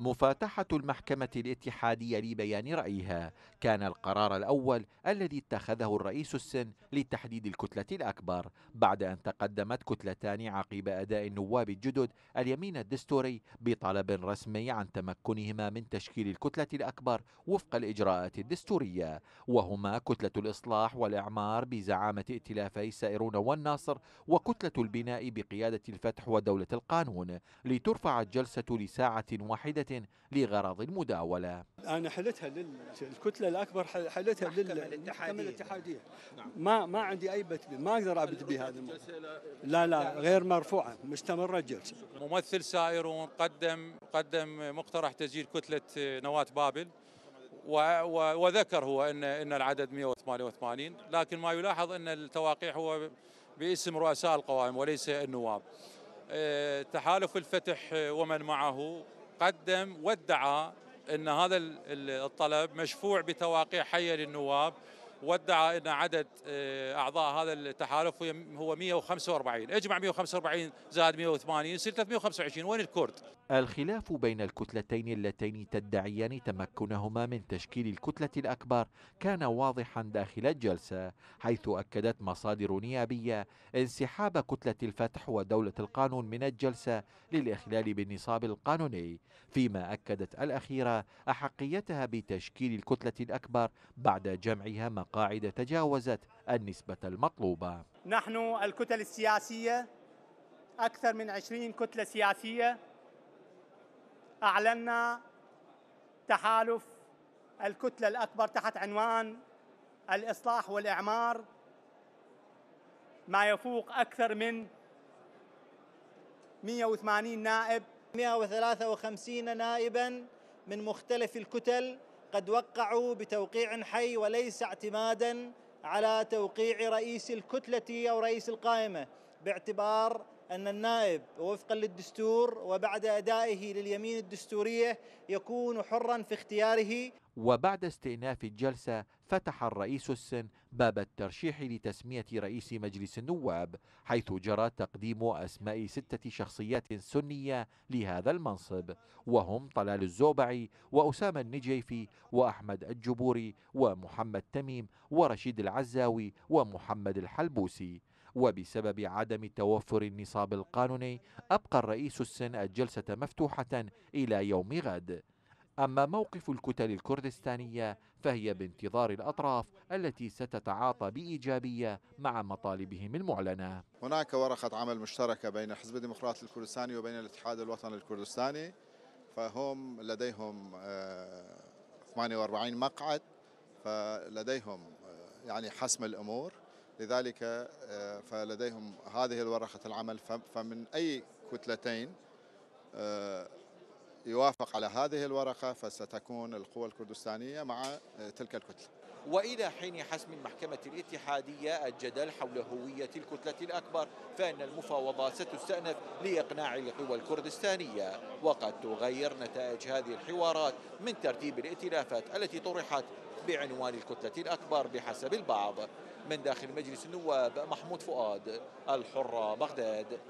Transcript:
مفاتحة المحكمة الاتحادية لبيان رأيها كان القرار الأول الذي اتخذه الرئيس السن لتحديد الكتلة الأكبر بعد أن تقدمت كتلتان عقب أداء النواب الجدد اليمين الدستوري بطلب رسمي عن تمكنهما من تشكيل الكتلة الأكبر وفق الإجراءات الدستورية وهما كتلة الإصلاح والإعمار بزعامة ائتلافي سائرون والناصر وكتلة البناء بقيادة الفتح ودولة القانون لترفع الجلسة لساعة واحدة لغرض المداولة أنا حلتها للكتلة الأكبر حلتها للمحكمة الاتحادية نعم. ما ما عندي أي بت... ما أقدر أبت بها لا لا يعني غير مرفوعة مستمرة الجلسة ممثل سائرون قدم قدم مقترح تسجيل كتلة نواة بابل وذكر هو ان ان العدد 188 لكن ما يلاحظ ان التواقيع هو باسم رؤساء القوائم وليس النواب أه، تحالف الفتح ومن معه قدم وادعى ان هذا الطلب مشفوع بتواقيع حيه للنواب وادعى ان عدد آه، اعضاء هذا التحالف هو 145 اجمع 145 زائد 180 يصير 325 وين الكرد الخلاف بين الكتلتين اللتين تدعيان تمكنهما من تشكيل الكتله الاكبر كان واضحا داخل الجلسه حيث اكدت مصادر نيابيه انسحاب كتله الفتح ودوله القانون من الجلسه للاخلال بالنصاب القانوني فيما اكدت الاخيره احقيتها بتشكيل الكتله الاكبر بعد جمعها مقر القاعدة تجاوزت النسبة المطلوبة نحن الكتل السياسية أكثر من عشرين كتلة سياسية أعلنا تحالف الكتلة الأكبر تحت عنوان الإصلاح والإعمار ما يفوق أكثر من 180 نائب 153 نائبا من مختلف الكتل قد وقعوا بتوقيع حي وليس اعتمادا على توقيع رئيس الكتله او رئيس القائمه باعتبار أن النائب وفقا للدستور وبعد أدائه لليمين الدستورية يكون حرا في اختياره وبعد استئناف الجلسة فتح الرئيس السن باب الترشيح لتسمية رئيس مجلس النواب حيث جرى تقديم أسماء ستة شخصيات سنية لهذا المنصب وهم طلال الزوبعي وأسامة النجيفي وأحمد الجبوري ومحمد تميم ورشيد العزاوي ومحمد الحلبوسي وبسبب عدم توفر النصاب القانوني أبقى الرئيس السن الجلسة مفتوحة إلى يوم غد أما موقف الكتل الكردستانية فهي بانتظار الأطراف التي ستتعاطى بإيجابية مع مطالبهم المعلنة هناك ورقة عمل مشتركة بين حزب الديمقراطي الكردستاني وبين الاتحاد الوطني الكردستاني فهم لديهم 48 آه، مقعد فلديهم آه، يعني حسم الأمور لذلك آه، فلديهم هذه الورقة العمل فمن أي كتلتين آه، يوافق على هذه الورقة فستكون القوى الكردستانية مع آه، تلك الكتلة وإلى حين حسم المحكمة الاتحادية الجدل حول هوية الكتلة الأكبر فإن المفاوضات ستستأنف لإقناع القوى الكردستانية وقد تغير نتائج هذه الحوارات من ترتيب الائتلافات التي طرحت بعنوان الكتلة الأكبر بحسب البعض من داخل مجلس النواب محمود فؤاد الحرة بغداد